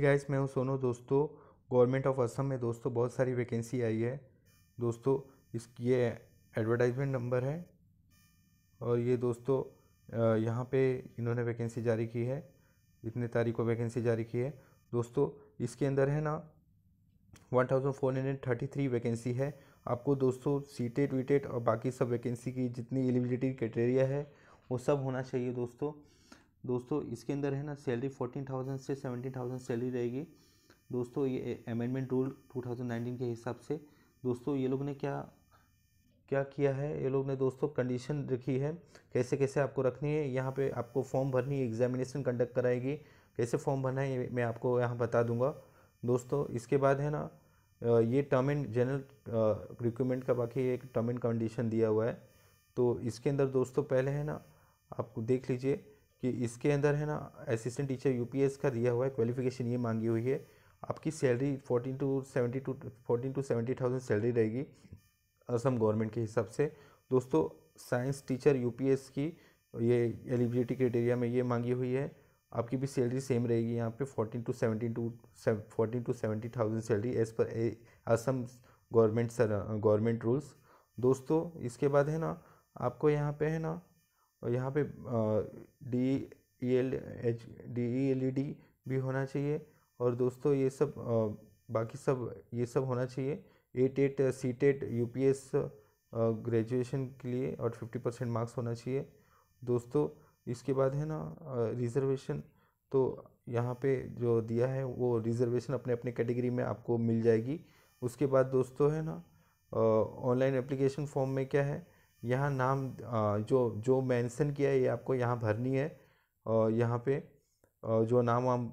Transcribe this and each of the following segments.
guys मैं हूँ सोनू दोस्तों गवर्नमेंट ऑफ असम में दोस्तों बहुत सारी वैकेंसी आई है दोस्तों इस ये एडवर्टाइजमेंट नंबर है और ये दोस्तों यहाँ पे इन्होंने वैकेंसी जारी की है इतने तारीख को वैकेंसी जारी की है दोस्तों इसके अंदर है ना one thousand four hundred thirty three vacancy है आपको दोस्तों सीटेट वीटेट और बाकी सब वैकेंसी की जितनी एलिजिबिलिटी क्राइटेरिया है वो सब होना चाहिए दोस्तों दोस्तों इसके अंदर है ना सैलरी फोर्टीन थाउजेंड से सेवेंटीन थाउजेंड सैलरी रहेगी दोस्तों ये amendment rule two thousand nineteen के हिसाब से दोस्तों ये लोग ने क्या क्या किया है ये लोग ने दोस्तों कंडीशन रखी है कैसे कैसे आपको रखनी है यहाँ पे आपको फॉर्म भरनी है एग्जामिनेशन कंडक्ट कराएगी कैसे फॉर्म भरना है मैं आपको यहाँ बता दूंगा दोस्तों इसके बाद है ना ये टर्म एंड जनरल रिक्रूमेंट का बाकी एक टर्म एंड कंडीशन दिया हुआ है तो इसके अंदर दोस्तों पहले है ना आपको देख लीजिए कि इसके अंदर है ना असिस्टेंट टीचर यूपीएस का दिया हुआ है क्वालिफिकेशन ये मांगी हुई है आपकी salary fourteen to seventy to fourteen to seventy thousand salary रहेगी असम गवर्नमेंट के हिसाब से दोस्तों साइंस टीचर यू की ये एलिजिबिलिटी क्राइटेरिया में ये मांगी हुई है आपकी भी सैलरी सेम रहेगी यहाँ पे fourteen to seventy to fourteen to seventy thousand salary as per Assam government sir government rules दोस्तों इसके बाद है ना आपको यहाँ पे है ना और यहाँ पे D E L H D E L E D भी होना चाहिए और दोस्तों ये सब बाकी सब ये सब होना चाहिए एट एट C TET U P S graduation के लिए और फिफ्टी परसेंट मार्क्स होना चाहिए दोस्तों इसके बाद है ना रिजर्वेशन तो यहाँ पे जो दिया है वो रिजर्वेशन अपने अपने कैटेगरी में आपको मिल जाएगी उसके बाद दोस्तों है ना ऑनलाइन एप्लीकेशन फॉर्म में क्या है यहाँ नाम जो जो मेंशन किया है ये आपको यहाँ भरनी है और यहाँ पे जो नाम वाम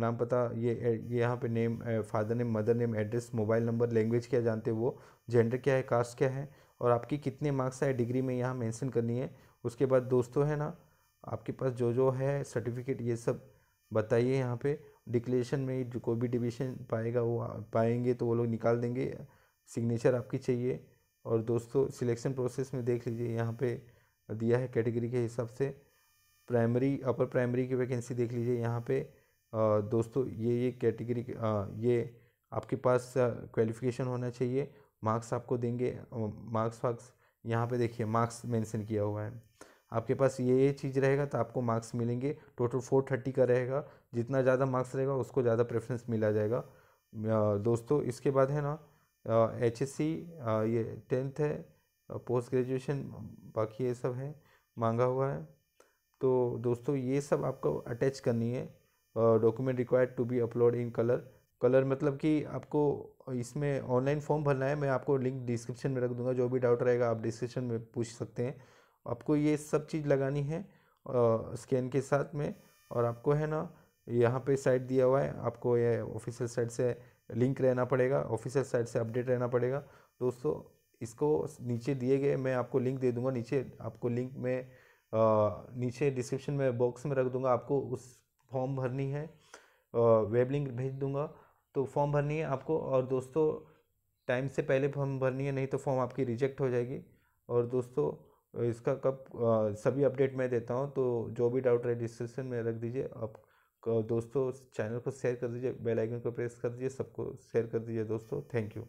नाम पता ये ये यहाँ पे name father name mother name address mobile number language क्या जानते हैं वो जेंडर क्या है कास्ट क्या है और आपकी कितने मार्क्स आए डिग्री में यहाँ मेंशन करनी है उसके बाद दोस्तों है ना आपके पास जो जो है सर्टिफिकेट ये सब बताइए यहाँ पे डिक्लेरेशन में कोई भी डिविशन पाएगा वो पाएंगे तो वो लोग निकाल देंगे सिग्नेचर आपकी चाहिए और दोस्तों सिलेक्शन प्रोसेस में देख लीजिए यहाँ पे दिया है कैटेगरी के हिसाब से प्राइमरी अपर प्राइमरी की वैकेंसी देख लीजिए यहाँ पे दोस्तों ये ये कैटेगरी ये आपके पास क्वालिफिकेशन होना चाहिए मार्क्स आपको देंगे मार्क्स वार्क्स यहाँ पे देखिए मार्क्स मेंशन किया हुआ है आपके पास ये ये चीज़ रहेगा तो आपको मार्क्स मिलेंगे टोटल फोर थर्टी का रहेगा जितना ज़्यादा मार्क्स रहेगा उसको ज़्यादा प्रेफरेंस मिला जाएगा दोस्तों इसके बाद है ना एच एस सी ये टेंथ है पोस्ट ग्रेजुएशन बाकी ये सब है मांगा हुआ है तो दोस्तों ये सब आपको अटैच करनी है document required to be upload in colour colour मतलब कि आपको इसमें ऑनलाइन फॉर्म भरना है मैं आपको लिंक डिस्क्रिप्शन में रख दूंगा जो भी डाउट रहेगा आप डिस्क्रिप्शन में पूछ सकते हैं आपको ये सब चीज़ लगानी है स्कैन के साथ में और आपको है ना यहाँ पे साइट दिया हुआ है आपको ये ऑफिशियल साइट से लिंक रहना पड़ेगा ऑफिशियल साइट से अपडेट रहना पड़ेगा दोस्तों इसको नीचे दिए गए मैं आपको लिंक दे दूँगा नीचे आपको लिंक में आ, नीचे डिस्क्रिप्शन में बॉक्स में रख दूँगा आपको उस फॉर्म भरनी है वेब लिंक भेज दूँगा तो फॉर्म भरनी है आपको और दोस्तों टाइम से पहले फॉर्म भरनी है नहीं तो फॉर्म आपकी रिजेक्ट हो जाएगी और दोस्तों इसका कब आ, सभी अपडेट मैं देता हूँ तो जो भी डाउट रहे डिस्क्रिप्शन में रख दीजिए आप दोस्तों चैनल को शेयर कर दीजिए बेल आइकन को प्रेस कर दीजिए सबको शेयर कर दीजिए दोस्तों थैंक यू